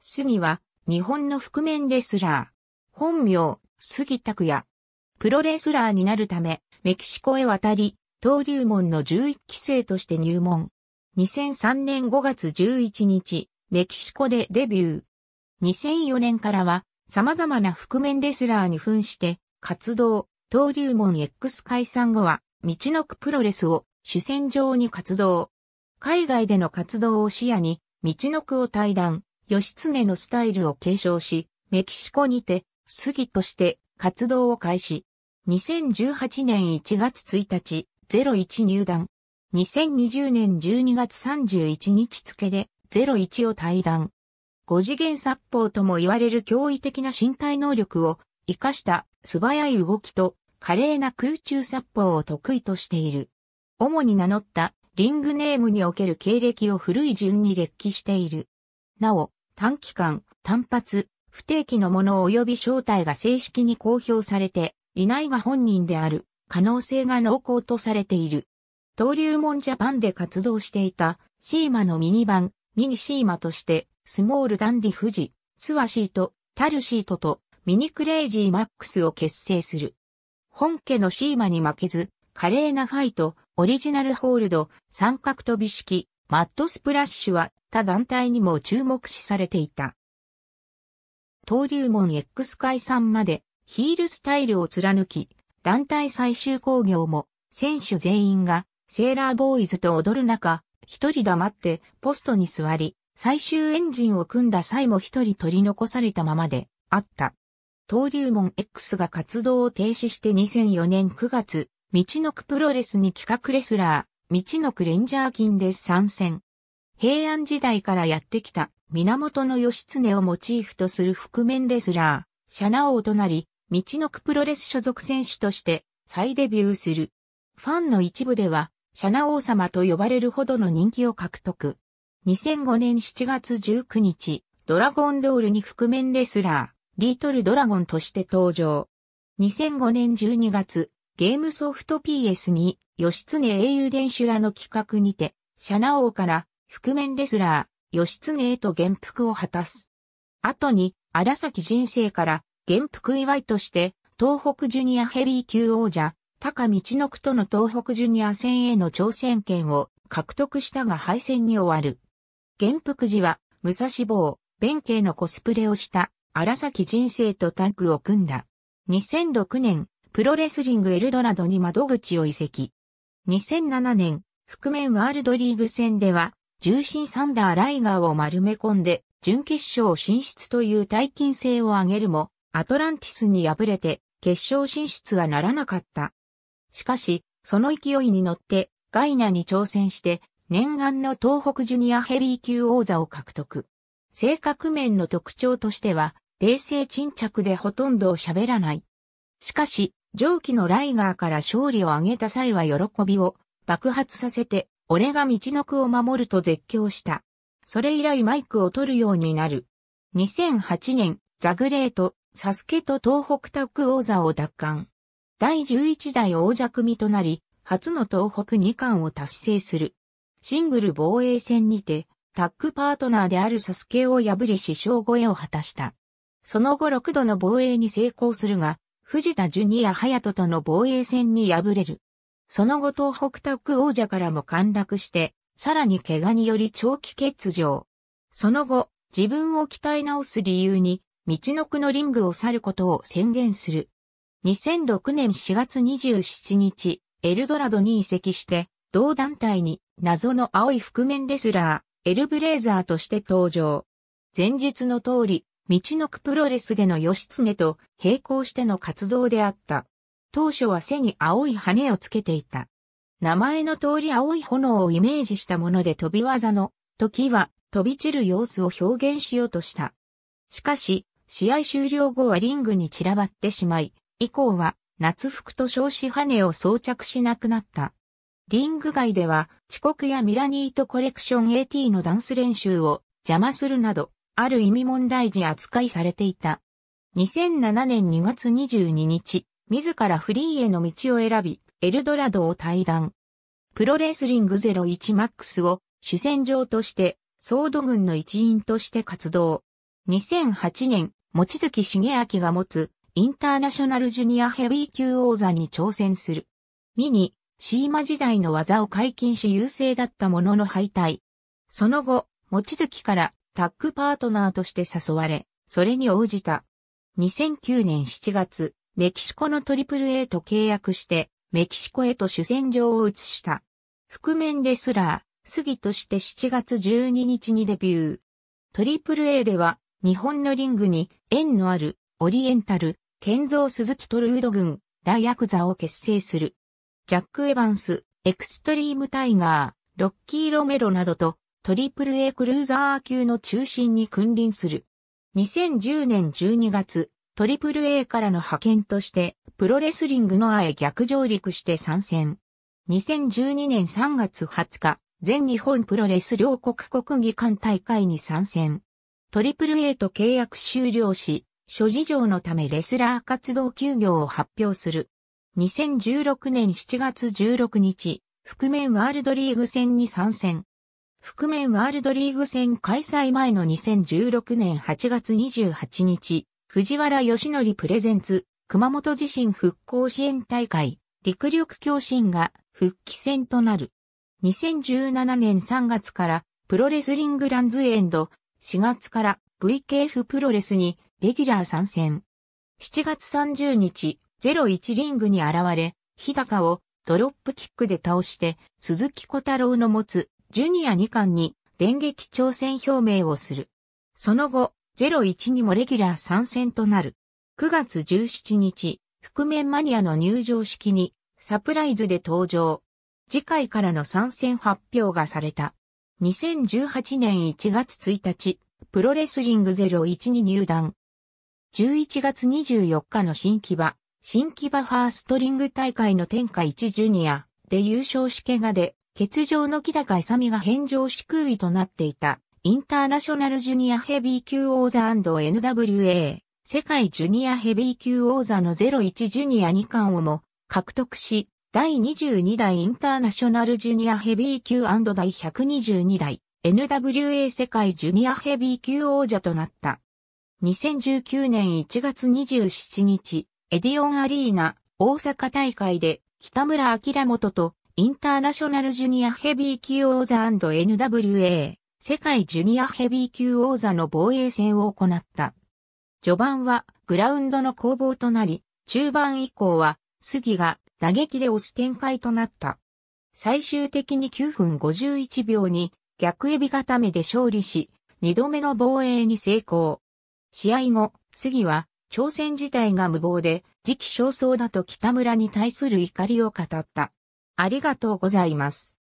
杉は、日本の覆面レスラー。本名、杉拓也。プロレスラーになるため、メキシコへ渡り、登竜門の11期生として入門。2003年5月11日、メキシコでデビュー。2004年からは、様々な覆面レスラーに扮して、活動、登竜門 X 解散後は、道のくプロレスを主戦場に活動。海外での活動を視野に、道のくを対談、義経のスタイルを継承し、メキシコにて、杉として活動を開始。2018年1月1日、01入団。2020年12月31日付で、01を退団。五次元殺法とも言われる驚異的な身体能力を活かした素早い動きと華麗な空中殺法を得意としている。主に名乗ったリングネームにおける経歴を古い順に列記している。なお、短期間、単発、不定期のもの及び正体が正式に公表されていないが本人である可能性が濃厚とされている。登竜門ジャパンで活動していたシーマのミニ版、ミニシーマとして、スモールダンディ富士、スワシート、タルシートとミニクレイジーマックスを結成する。本家のシーマに負けず、華麗なファイト、オリジナルホールド、三角飛び式、マットスプラッシュは他団体にも注目視されていた。登竜門 X 解散までヒールスタイルを貫き、団体最終工業も選手全員がセーラーボーイズと踊る中、一人黙ってポストに座り、最終エンジンを組んだ際も一人取り残されたままであった。登竜門 X が活動を停止して2004年9月、道のくプロレスに企画レスラー、道のくレンジャー金です参戦。平安時代からやってきた源義経をモチーフとする覆面レスラー、シャナ王となり、道のくプロレス所属選手として再デビューする。ファンの一部では、シャナ王様と呼ばれるほどの人気を獲得。2005年7月19日、ドラゴンドールに覆面レスラー、リートルドラゴンとして登場。2005年12月、ゲームソフト PS に吉常英雄伝修らの企画にて、シャナ王から、覆面レスラー、吉常へと元服を果たす。後に、荒崎人生から、元服祝いとして、東北ジュニアヘビー級王者、高道の区との東北ジュニア戦への挑戦権を獲得したが敗戦に終わる。元服時は、武蔵坊、弁慶のコスプレをした荒崎人生とタッグを組んだ。2006年、プロレスリングエルドラドに窓口を移籍。2007年、覆面ワールドリーグ戦では、重心サンダーライガーを丸め込んで、準決勝進出という大金星を上げるも、アトランティスに敗れて、決勝進出はならなかった。しかし、その勢いに乗って、ガイナに挑戦して、念願の東北ジュニアヘビー級王座を獲得。性格面の特徴としては、冷静沈着でほとんど喋らない。しかし、上記のライガーから勝利を挙げた際は喜びを爆発させて、俺が道の区を守ると絶叫した。それ以来マイクを取るようになる。2008年、ザグレート、サスケと東北タック王座を奪還。第11代王者組となり、初の東北2冠を達成する。シングル防衛戦にて、タックパートナーであるサスケを破り師匠越えを果たした。その後6度の防衛に成功するが、藤田ジュニアハヤトとの防衛戦に敗れる。その後東北タッ王者からも陥落して、さらに怪我により長期欠場。その後、自分を鍛え直す理由に、道のくのリングを去ることを宣言する。2006年4月27日、エルドラドに移籍して、同団体に謎の青い覆面レスラー、エルブレイザーとして登場。前述の通り、道のくプロレスでの義経と並行しての活動であった。当初は背に青い羽をつけていた。名前の通り青い炎をイメージしたもので飛び技の時は飛び散る様子を表現しようとした。しかし、試合終了後はリングに散らばってしまい、以降は夏服と少子羽を装着しなくなった。リング外では遅刻やミラニートコレクション AT のダンス練習を邪魔するなどある意味問題児扱いされていた。2007年2月22日、自らフリーへの道を選び、エルドラドを退団。プロレスリング01マックスを主戦場として、ソード軍の一員として活動。2008年、望月茂明が持つインターナショナルジュニアヘビー級王座に挑戦する。ミニ、シーマ時代の技を解禁し優勢だったものの敗退。その後、望月からタッグパートナーとして誘われ、それに応じた。2009年7月、メキシコの AAA と契約して、メキシコへと主戦場を移した。覆面レスラー、杉として7月12日にデビュー。AAA では、日本のリングに縁のある、オリエンタル、建造鈴木トルード軍、ラヤクザを結成する。ジャック・エヴァンス、エクストリーム・タイガー、ロッキー・ロメロなどとトリプル A クルーザー級の中心に君臨する。2010年12月、トリプル A からの派遣として、プロレスリングのあへ逆上陸して参戦。2012年3月20日、全日本プロレス両国国技館大会に参戦。トリプル A と契約終了し、諸事情のためレスラー活動休業を発表する。2016年7月16日、覆面ワールドリーグ戦に参戦。覆面ワールドリーグ戦開催前の2016年8月28日、藤原義則プレゼンツ、熊本地震復興支援大会、陸力共振が復帰戦となる。2017年3月からプロレスリングランズエンド、4月から VKF プロレスにレギュラー参戦。7月30日、01リングに現れ、日高をドロップキックで倒して、鈴木小太郎の持つジュニア2冠に電撃挑戦表明をする。その後、01にもレギュラー参戦となる。9月17日、覆面マニアの入場式にサプライズで登場。次回からの参戦発表がされた。2018年1月1日、プロレスリング01に入団。11月24日の新木場、新木場ファーストリング大会の天下一ジュニアで優勝し怪我で欠場の木高勇が返上し空位となっていた、インターナショナルジュニアヘビー級王座 &NWA、世界ジュニアヘビー級王座の01ジュニア2冠をも獲得し、第22代インターナショナルジュニアヘビー級第122代 NWA 世界ジュニアヘビー級王者となった。2019年1月27日、エディオンアリーナ大阪大会で北村明元とインターナショナルジュニアヘビー級王座 &NWA 世界ジュニアヘビー級王座の防衛戦を行った。序盤はグラウンドの攻防となり、中盤以降は杉が打撃で押す展開となった。最終的に9分51秒に逆エビ固めで勝利し、2度目の防衛に成功。試合後、杉は挑戦自体が無謀で時期尚早だと北村に対する怒りを語った。ありがとうございます。